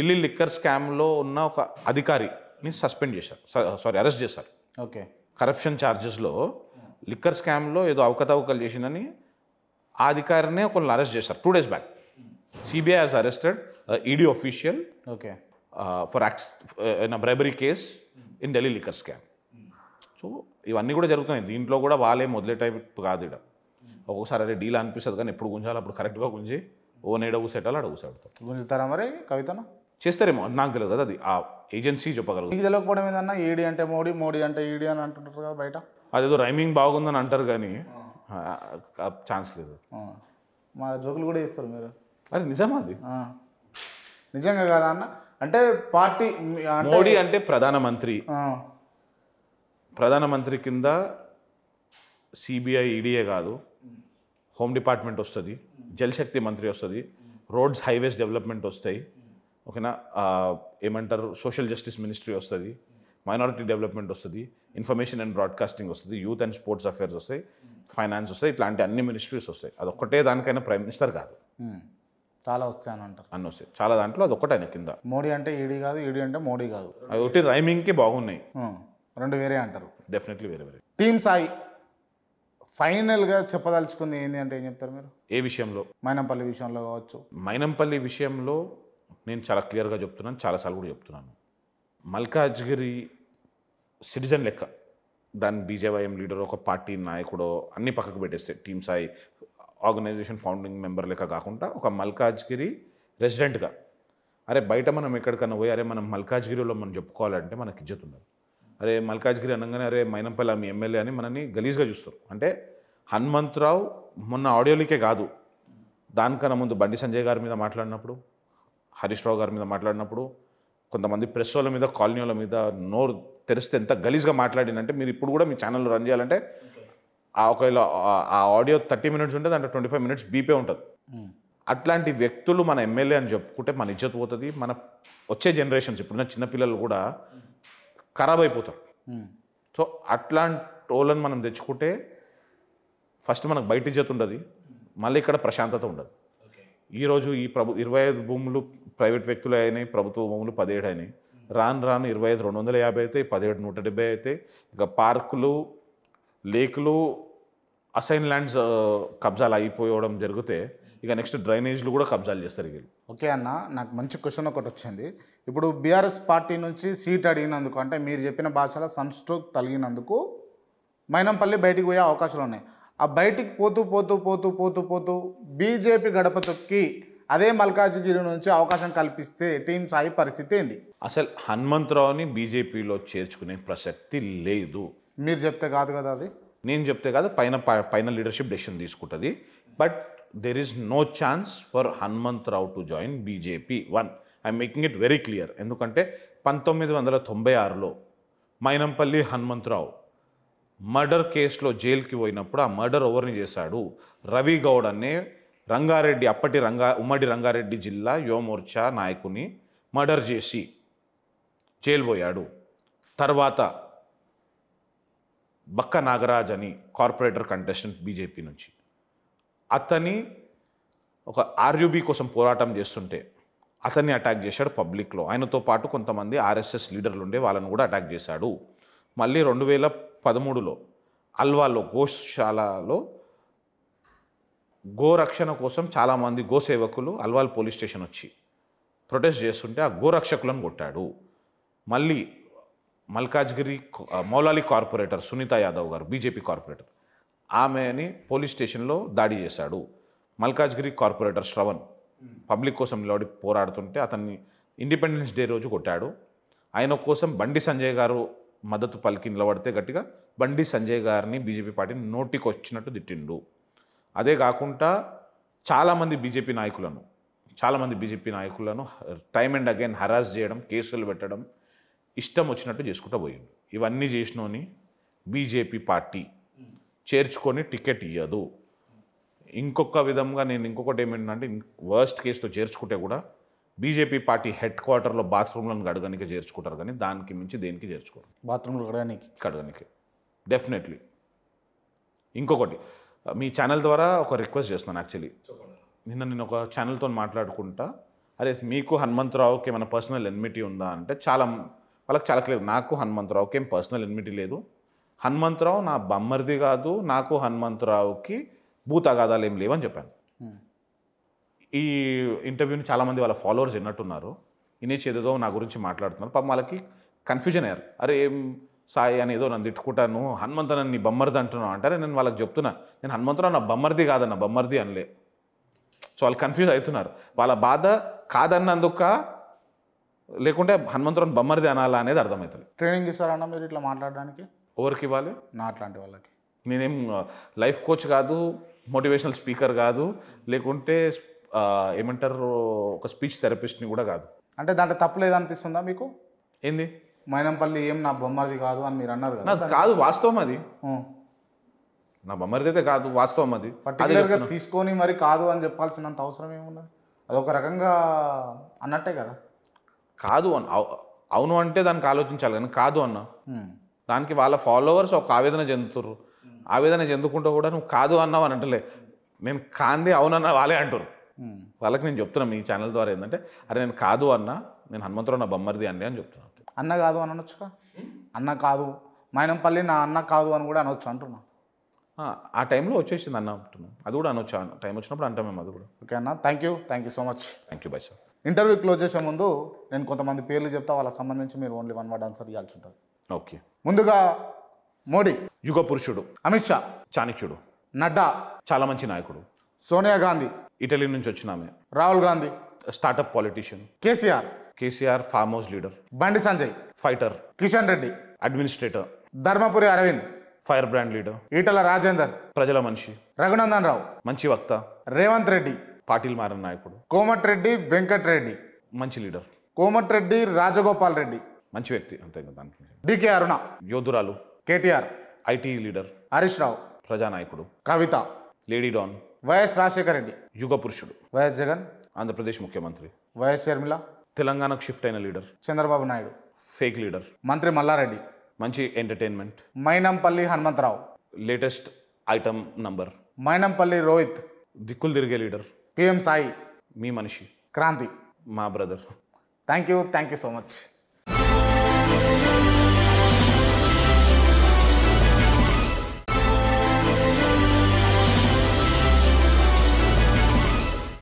Delhi liquor స్కామ్లో ఉన్న ఒక అధికారిని సస్పెండ్ చేశారు సారీ అరెస్ట్ చేశారు ఓకే కరప్షన్ ఛార్జెస్లో లిక్కర్ స్కామ్లో ఏదో అవకతవకలు చేసిందని ఆ అధికారినే ఒకళ్ళని అరెస్ట్ చేశారు two days back CBI has arrested ED official okay for acts in bribery case in Delhi liquor scam so ఇవన్నీ కూడా జరుగుతున్నాయి దీంట్లో కూడా వాళ్ళే మొదలే టైప్ కాదు ఇక్కడ ఒక్కొక్కసారి అదే డీల్ అనిపిస్తుంది కానీ ఎప్పుడు గుంజాలి అప్పుడు కరెక్ట్గా గుంజి ఓ నేడ ఊసేటాలు అడుగుసాడు గుంజుతారా మరి కవితను చేస్తారేమో నాకు తెలియదు కదా అది ఆ ఏజెన్సీ చెప్పగలదు నీకు తెలియకపోవడం ఏదన్నా ఈడీ అంటే మోడీ మోడీ అంటే ఈడీ అని అంటుంటారు కదా బయట అదేదో రైమింగ్ బాగుందని అంటారు కానీ ఛాన్స్ లేదు మా జోకులు కూడా ఇస్తారు మీరు అది నిజమా అది నిజంగా కాదా అన్న అంటే పార్టీ మోడీ అంటే ప్రధానమంత్రి ప్రధానమంత్రి కింద సిబిఐ ఈడీఏ కాదు హోమ్ డిపార్ట్మెంట్ వస్తుంది జలశక్తి మంత్రి వస్తుంది రోడ్స్ హైవేస్ డెవలప్మెంట్ వస్తాయి ఓకేనా ఏమంటారు సోషల్ జస్టిస్ మినిస్ట్రీ వస్తుంది మైనారిటీ డెవలప్మెంట్ వస్తుంది ఇన్ఫర్మేషన్ అండ్ బ్రాడ్కాస్టింగ్ వస్తుంది యూత్ అండ్ స్పోర్ట్స్ అఫేర్స్ వస్తాయి ఫైనాన్స్ వస్తాయి ఇట్లాంటి అన్ని మినిస్ట్రీస్ వస్తాయి అది ఒక్కటే దానికైనా ప్రైమ్ మినిస్టర్ కాదు చాలా వస్తాయి అని అంటారు అన్ని వస్తాయి చాలా దాంట్లో అది ఆయన కింద మోడీ అంటే ఈడీ కాదు ఈడీ అంటే మోడీ కాదు అది ఒకటి రైమింగ్కి బాగున్నాయి రెండు వేరే అంటారు డెఫినెట్లీ వేరే వేరే టీమ్ సాయి ఫైనల్గా చెప్పదలుచుకుంది ఏంటి అంటే ఏం చెప్తారు మీరు ఏ విషయంలో మైనంపల్లి విషయంలో కావచ్చు మైనంపల్లి విషయంలో నేను చాలా క్లియర్గా చెప్తున్నాను చాలాసార్లు కూడా చెప్తున్నాను మల్కాజ్గిరి సిటిజన్ లెక్క దాని బీజేవైఎం లీడర్ ఒక పార్టీ నాయకుడో అన్ని పక్కకు పెట్టేస్తే team Sai organization founding member లెక్క కాకుండా ఒక మల్కాజ్గిరి రెసిడెంట్గా అరే బయట మనం ఎక్కడికన్నా పోయి అరే మనం మల్కాజ్గిరిలో మనం చెప్పుకోవాలంటే మనకి ఇజ్జత్ ఉండదు అరే మల్కాజ్గిరి అనగానే అరే మైనంపల్లి ఆమె ఎమ్మెల్యే అని మనని గలీజ్గా చూస్తారు అంటే హనుమంతరావు మొన్న ఆడియోలీకే కాదు దానికన్నా ముందు బండి సంజయ్ గారి మీద మాట్లాడినప్పుడు హరీష్ రావు గారి మీద మాట్లాడినప్పుడు కొంతమంది ప్రెస్ వాళ్ళ మీద కాలనీల మీద నోరు తెరిస్తే ఎంత గలీజ్గా మాట్లాడినంటే మీరు ఇప్పుడు కూడా మీ ఛానల్లో రన్ చేయాలంటే ఆ ఒకవేళ ఆ ఆడియో థర్టీ మినిట్స్ ఉంటే దాంట్లో ట్వంటీ ఫైవ్ మినిట్స్ బీపే ఉంటుంది అట్లాంటి వ్యక్తులు మన ఎమ్మెల్యే అని చెప్పుకుంటే మన ఇజ్జత్ పోతుంది మన వచ్చే జనరేషన్స్ ఇప్పుడున్న చిన్నపిల్లలు కూడా ఖరాబ్ అయిపోతారు సో అట్లాంటి వాళ్ళని మనం తెచ్చుకుంటే ఫస్ట్ మనకు బయట ఇజ్జత్ ఉండదు మళ్ళీ ఇక్కడ ప్రశాంతత ఉండదు ఈరోజు ఈ ప్రభు ఇరవై ఐదు భూములు ప్రైవేట్ వ్యక్తులు అయినాయి ప్రభుత్వ భూములు పదిహేడు అయినాయి రాను రాను ఇరవై ఐదు రెండు వందల యాభై అయితే పదిహేడు నూట డెబ్బై అయితే ఇక పార్కులు లేకులు అసైన్ ల్యాండ్స్ కబ్జాలు అయిపోవడం జరిగితే ఇక నెక్స్ట్ డ్రైనేజ్లు కూడా కబ్జాలు చేస్తారు వీళ్ళు ఓకే అన్న నాకు మంచి క్వశ్చన్ ఒకటి వచ్చింది ఇప్పుడు బీఆర్ఎస్ పార్టీ నుంచి సీట్ అడిగినందుకు అంటే మీరు చెప్పిన భాషలో సంస్ట్రోక్ తగినందుకు మైనంపల్లి బయటికి పోయే అవకాశాలు ఉన్నాయి ఆ బయటికి పోతూ పోతూ పోతూ పోతూ పోతూ బీజేపీ గడప తొక్కి అదే మల్కాజ్గిరి నుంచి అవకాశం కల్పిస్తే టీం సాయి పరిస్థితి ఏంది అసలు హనుమంతరావుని బీజేపీలో చేర్చుకునే ప్రసక్తి లేదు మీరు చెప్తే కాదు కదా అది నేను చెప్తే కాదు పైన పైన లీడర్షిప్ డెసిషన్ తీసుకుంటుంది but there is no chance for Hanumantharao to join BJP one I'm making it very clear ఎందుకంటే పంతొమ్మిది వందల తొంభై ఆరులో మైనంపల్లి హనుమంతరావు మర్డర్ కేసులో జైలుకి పోయినప్పుడు ఆ మర్డర్ ఎవరిని చేశాడు రవి గౌడ్ అనే రంగారెడ్డి అప్పటి రంగా ఉమ్మడి రంగారెడ్డి జిల్లా యువమోర్చా నాయకుని మర్డర్ చేసి జైలు పోయాడు తర్వాత బక్క నాగరాజ్ అని కార్పొరేటర్ కంటెస్టెంట్ బీజేపీ నుంచి అతని ఒక ఆర్యూబీ కోసం పోరాటం చేస్తుంటే అతన్ని అటాక్ చేశాడు పబ్లిక్లో ఆయనతో పాటు కొంతమంది ఆర్ఎస్ఎస్ లీడర్లు ఉండే వాళ్ళని కూడా అటాక్ చేశాడు మళ్ళీ రెండు వేల పదమూడులో అల్వాలో గోశాలలో గోరక్షణ కోసం చాలామంది గోసేవకులు అల్వాల్ పోలీస్ స్టేషన్ వచ్చి ప్రొటెస్ట్ చేస్తుంటే ఆ గోరక్షకులను కొట్టాడు మళ్ళీ Malkajgiri Moulali corporator Sunitha Yadav garu BJP corporator ఆమెని పోలీస్ స్టేషన్లో దాడి చేశాడు మల్కాజ్గిరి కార్పొరేటర్ శ్రవణ్ పబ్లిక్ కోసం నిలబడి పోరాడుతుంటే అతన్ని ఇండిపెండెన్స్ డే రోజు కొట్టాడు ఆయన కోసం బండి సంజయ్ గారు మద్దతు పలికి నిలబడితే గట్టిగా బండి సంజయ్ గారిని బీజేపీ పార్టీని నోటికి వచ్చినట్టు తిట్టిండు అదే కాకుండా చాలామంది బీజేపీ నాయకులను చాలామంది బీజేపీ నాయకులను టైం అండ్ అగైన్ హరాస్ చేయడం కేసులు పెట్టడం ఇష్టం వచ్చినట్టు చేసుకుంటూ పోయిండు ఇవన్నీ చేసినోని బీజేపీ పార్టీ చేర్చుకొని టికెట్ ఇవ్వదు ఇంకొక విధంగా నేను ఇంకొకటి ఏమేంటంటే వర్స్ట్ కేసుతో చేర్చుకుంటే కూడా బీజేపీ పార్టీ హెడ్ క్వార్టర్లో బాత్రూమ్లను గడగనికి చేర్చుకుంటారు కానీ దానికి మించి దేనికి చేర్చుకోరు బాత్రూమ్లు గడగనికి గడగనికి డెఫినెట్లీ ఇంకొకటి మీ ఛానల్ ద్వారా ఒక రిక్వెస్ట్ చేస్తున్నాను యాక్చువల్లీ నిన్న నేను ఒక ఛానల్తో మాట్లాడుకుంటా అరే మీకు హనుమంతరావుకి ఏమైనా పర్సనల్ ఎన్మిటీ ఉందా అంటే చాలా వాళ్ళకి చాలా క్లియర్ నాకు హనుమంతరావుకి ఏం పర్సనల్ ఎన్మిటీ లేదు హనుమంతరావు నా బమ్మర్ది కాదు నాకు హనుమంతరావుకి భూతగాదాలు ఏం లేవని చెప్పాను ఈ ఇంటర్వ్యూని చాలామంది వాళ్ళ ఫాలోవర్స్ విన్నట్టున్నారు ఇనే ఏదేదో నా గురించి మాట్లాడుతున్నారు పాపం వాళ్ళకి కన్ఫ్యూజన్ అయ్యారు అరే ఏం సాయి అని ఏదో నన్ను తిట్టుకుంటాను హనుమంతు నన్ను బొమ్మర్ది అంటున్నావు అంటారే నేను వాళ్ళకి చెప్తున్నా నేను హనుమంతుడు నా బొమ్మర్ది కాదన్న బొమ్మర్ది అనలే సో వాళ్ళు కన్ఫ్యూజ్ అవుతున్నారు వాళ్ళ బాధ కాదన్నందుక లేకుంటే హనుమంతుడు బొమ్మర్ది అనాలా అనేది అర్థమవుతుంది ట్రైనింగ్ ఇస్తారన్న మీరు ఇట్లా మాట్లాడడానికి ఎవరికి ఇవ్వాలి నా అట్లాంటి వాళ్ళకి నేనేం లైఫ్ కోచ్ కాదు మోటివేషనల్ స్పీకర్ కాదు లేకుంటే ఏమంటారు ఒక స్పీచ్ థెరపిస్ట్ని కూడా కాదు అంటే దాంట్లో తప్పలేదు అనిపిస్తుందా మీకు ఏంది మైనంపల్లి ఏం నా బొమ్మది కాదు అని మీరు అన్నారు కదా కాదు వాస్తవం అది నా బొమ్మరిది అయితే కాదు వాస్తవం అది పర్టికులర్గా తీసుకొని మరి కాదు అని చెప్పాల్సినంత అవసరం ఏమున్నది అదొక రకంగా అన్నట్టే కదా కాదు అన్న అవును అంటే దానికి ఆలోచించాలి కానీ కాదు అన్న దానికి వాళ్ళ ఫాలోవర్స్ ఒక ఆవేదన చెందుతుర్రు ఆవేదన చెందుకుంటూ కూడా నువ్వు కాదు అన్నావు అని అంటలే నేను కాంది అవునన్న వాళ్ళే అంటారు వాళ్ళకి నేను చెప్తున్నా మీ ఛానల్ ద్వారా ఏంటంటే అరే నేను కాదు అన్న నేను హనుమంతరావు నా బొమ్మరిది అండి అని చెప్తున్నాను అన్న కాదు అని అనొచ్చుగా అన్న కాదు మైనంపల్లి నా అన్న కాదు అని కూడా అనొచ్చు అంటున్నా ఆ టైంలో వచ్చేసింది అన్న అంటున్నాం అది కూడా అనొచ్చు టైం వచ్చినప్పుడు అంటాం మేము అది కూడా ఓకే అన్న thank you thank you so much thank you bye sir interview close చేసే ముందు నేను కొంతమంది పేర్లు చెప్తా వాళ్ళకి సంబంధించి మీరు ఓన్లీ వన్ వర్డ్ ఆన్సర్ ఇవ్వాల్సి ఉంటుంది ఓకే ముందుగా మోడీ యుగ పురుషుడు అమిత్ షా చాణక్యుడు నడ్డా చాలా మంచి నాయకుడు సోనియా గాంధీ ఇటలీ నుంచి వచ్చిన ఆమె Rahul Gandhi startup politician KCR KCR farm house leader Bandi Sanjay fighter Kishan Reddy administrator Dharmapuri Arvind fire brand leader Etela Rajender ప్రజల మనిషి రఘునందన్ రావు మంచి వక్త రేవంత్ రెడ్డి పాటిల్ మారన్ నాయకుడు కోమట్రెడ్డి వెంకట్ రెడ్డి మంచి లీడర్ కోమట్రెడ్డి రాజగోపాల్ రెడ్డి మంచి వ్యక్తి అంతే కదా దానికి డికే అరుణ యోధురాలు కేటీఆర్ ఐటీ లీడర్ హరీష్ రావు ప్రజానాయకుడు కవిత లేడీ డాన్ వైఎస్ రాజశేఖర రెడ్డి యుగ పురుషుడు వైఎస్ జగన్ ఆంధ్రప్రదేశ్ ముఖ్యమంత్రి వైఎస్ షర్మిల తెలంగాణకు షిఫ్ట్ అయిన leader Chandrababu Naidu fake leader మంత్రి మల్లారెడ్డి మంచి entertainment Mynampally Hanumantharao latest item number Mynampally Rohit దిక్కులు తిరిగే లీడర్ పిఎం సాయి మీ మనిషి క్రాంతి మా brother thank you thank you so much